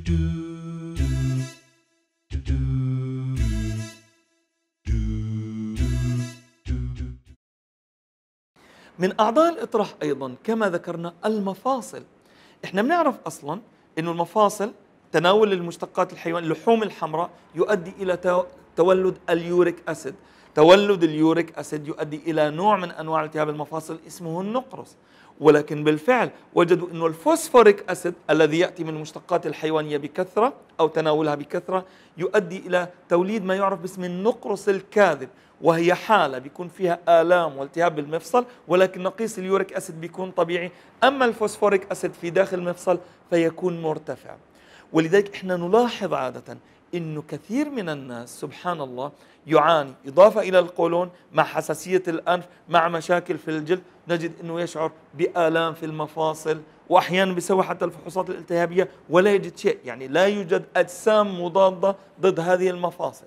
من اعضاء الإطراح ايضا كما ذكرنا المفاصل احنا بنعرف اصلا انه المفاصل تناول المشتقات الحيوان اللحوم الحمراء يؤدي الى تولد اليوريك اسيد تولد اليوريك اسيد يؤدي الى نوع من انواع التهاب المفاصل اسمه النقرس ولكن بالفعل وجدوا أن الفوسفوريك أسيد الذي يأتي من المشتقات الحيوانية بكثرة أو تناولها بكثرة يؤدي إلى توليد ما يعرف باسم النقرس الكاذب وهي حالة بيكون فيها آلام والتهاب بالمفصل ولكن نقيص اليوريك أسيد بيكون طبيعي أما الفوسفوريك أسيد في داخل المفصل فيكون مرتفع ولذلك احنا نلاحظ عادة انه كثير من الناس سبحان الله يعاني اضافه الى القولون مع حساسيه الانف مع مشاكل في الجلد نجد انه يشعر بالام في المفاصل واحيانا بيسوي حتى الفحوصات الالتهابيه ولا يجد شيء يعني لا يوجد اجسام مضاده ضد هذه المفاصل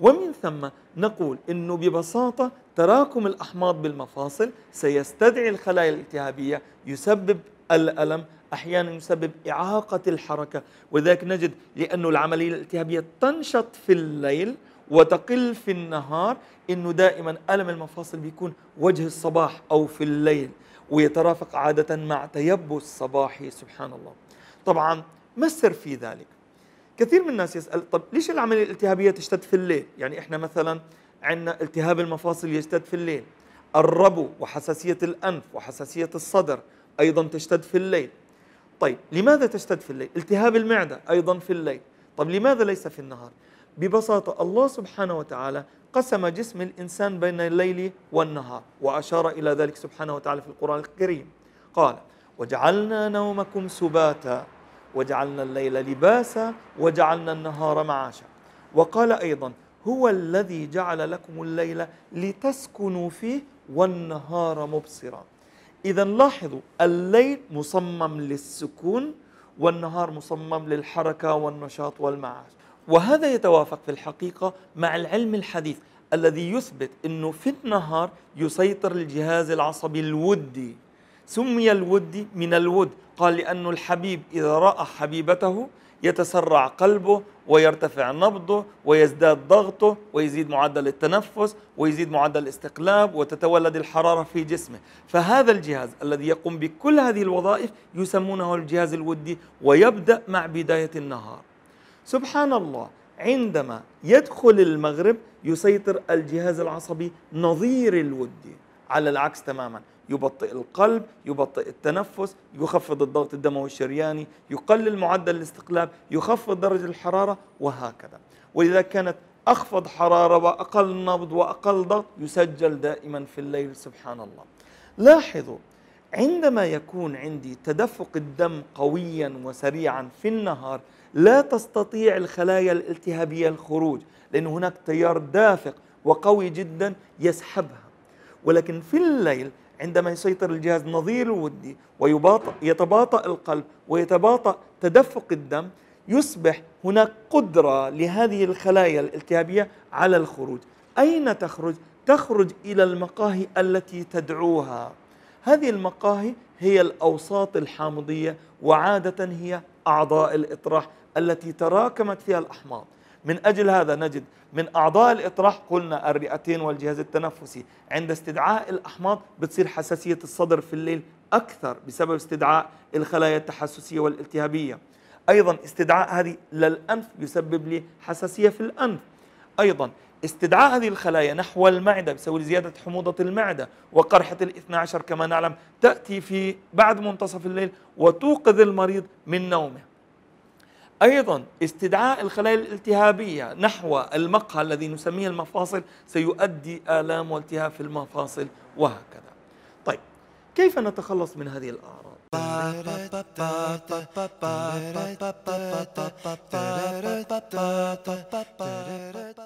ومن ثم نقول انه ببساطه تراكم الاحماض بالمفاصل سيستدعي الخلايا الالتهابيه يسبب الالم أحيانا يسبب إعاقة الحركة وذلك نجد لأنه العملية الالتهابية تنشط في الليل وتقل في النهار انه دائما الم المفاصل بيكون وجه الصباح او في الليل ويترافق عاده مع تيبس صباحي سبحان الله. طبعا ما السر في ذلك؟ كثير من الناس يسال طب ليش العمليه الالتهابيه تشتد في الليل؟ يعني احنا مثلا عندنا التهاب المفاصل يشتد في الليل، الربو وحساسيه الانف وحساسيه الصدر ايضا تشتد في الليل، طيب لماذا تشتد في الليل التهاب المعدة أيضا في الليل طيب لماذا ليس في النهار ببساطة الله سبحانه وتعالى قسم جسم الإنسان بين الليل والنهار وأشار إلى ذلك سبحانه وتعالى في القرآن الكريم قال وجعلنا نومكم سباتا وجعلنا الليل لباسا وجعلنا النهار معاشا وقال أيضا هو الذي جعل لكم الليل لتسكنوا فيه والنهار مبصرا إذا لاحظوا الليل مصمم للسكون والنهار مصمم للحركة والنشاط والمعاش وهذا يتوافق في الحقيقة مع العلم الحديث الذي يثبت أنه في النهار يسيطر الجهاز العصبي الودي سمي الود من الود قال لأن الحبيب إذا رأى حبيبته يتسرع قلبه ويرتفع نبضه ويزداد ضغطه ويزيد معدل التنفس ويزيد معدل الاستقلاب وتتولد الحرارة في جسمه فهذا الجهاز الذي يقوم بكل هذه الوظائف يسمونه الجهاز الودي ويبدأ مع بداية النهار سبحان الله عندما يدخل المغرب يسيطر الجهاز العصبي نظير الودي على العكس تماما يبطئ القلب يبطئ التنفس يخفض الضغط الدموي الشرياني يقلل معدل الاستقلاب يخفض درجة الحرارة وهكذا وإذا كانت أخفض حرارة وأقل نبض وأقل ضغط يسجل دائما في الليل سبحان الله لاحظوا عندما يكون عندي تدفق الدم قويا وسريعا في النهار لا تستطيع الخلايا الالتهابية الخروج لأن هناك تيار دافق وقوي جدا يسحبها ولكن في الليل عندما يسيطر الجهاز النظير الودي ويتباطأ يتباطأ القلب ويتباطأ تدفق الدم يصبح هناك قدرة لهذه الخلايا الالتهابية على الخروج أين تخرج؟ تخرج إلى المقاهي التي تدعوها هذه المقاهي هي الأوساط الحامضية وعادة هي أعضاء الإطراح التي تراكمت فيها الأحماض من أجل هذا نجد من أعضاء الإطراح قلنا الرئتين والجهاز التنفسي عند استدعاء الأحماض بتصير حساسية الصدر في الليل أكثر بسبب استدعاء الخلايا التحسسية والالتهابية أيضا استدعاء هذه للأنف يسبب لي حساسية في الأنف أيضا استدعاء هذه الخلايا نحو المعدة بسبب زيادة حموضة المعدة وقرحة الاثنى عشر كما نعلم تأتي في بعد منتصف الليل وتوقظ المريض من نومه أيضا استدعاء الخلايا الالتهابية نحو المقهى الذي نسميه المفاصل سيؤدي آلام والتهاب في المفاصل وهكذا طيب كيف نتخلص من هذه الأعراض؟